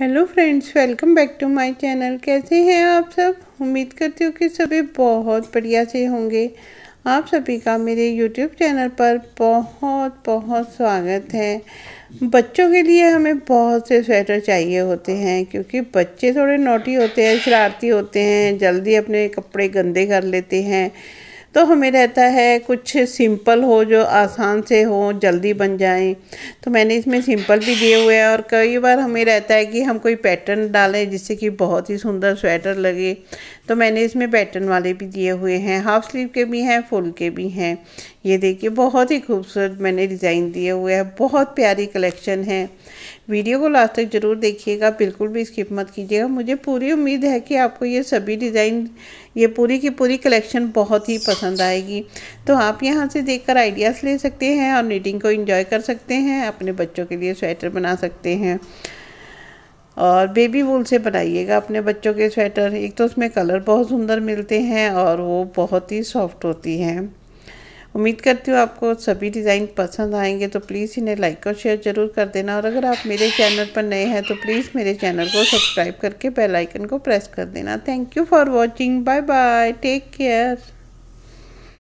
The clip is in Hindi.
hello friends welcome back to my channel कैसे हैं आप सब उम्मीद करती हूँ कि सभी बहुत बढ़िया से होंगे आप सभी का मेरे यूट्यूब चैनल पर बहुत बहुत स्वागत है बच्चों के लिए हमें बहुत से स्वेटर चाहिए होते हैं क्योंकि बच्चे थोड़े नोटी होते हैं शरारती होते हैं जल्दी अपने कपड़े गंदे कर लेते हैं तो हमें रहता है कुछ सिंपल हो जो आसान से हो जल्दी बन जाएं तो मैंने इसमें सिंपल भी दिए हुए हैं और कई बार हमें रहता है कि हम कोई पैटर्न डालें जिससे कि बहुत ही सुंदर स्वेटर लगे तो मैंने इसमें पैटर्न वाले भी दिए हुए हैं हाफ स्लीव के भी हैं फुल के भी हैं ये देखिए बहुत ही खूबसूरत मैंने डिज़ाइन दिए हुए हैं बहुत प्यारी कलेक्शन है वीडियो को लास्ट तक ज़रूर देखिएगा बिल्कुल भी स्किप मत कीजिएगा मुझे पूरी उम्मीद है कि आपको ये सभी डिज़ाइन ये पूरी की पूरी कलेक्शन बहुत ही पसंद पसंद आएगी तो आप यहाँ से देखकर आइडियाज़ ले सकते हैं और नीटिंग को इन्जॉय कर सकते हैं अपने बच्चों के लिए स्वेटर बना सकते हैं और बेबी वूल से बनाइएगा अपने बच्चों के स्वेटर एक तो उसमें कलर बहुत सुंदर मिलते हैं और वो बहुत ही सॉफ्ट होती हैं उम्मीद करती हूँ आपको सभी डिज़ाइन पसंद आएंगे तो प्लीज़ इन्हें लाइक और शेयर ज़रूर कर देना और अगर आप मेरे चैनल पर नए हैं तो प्लीज़ मेरे चैनल को सब्सक्राइब करके बेल आइकन को प्रेस कर देना thank you for watching bye bye take care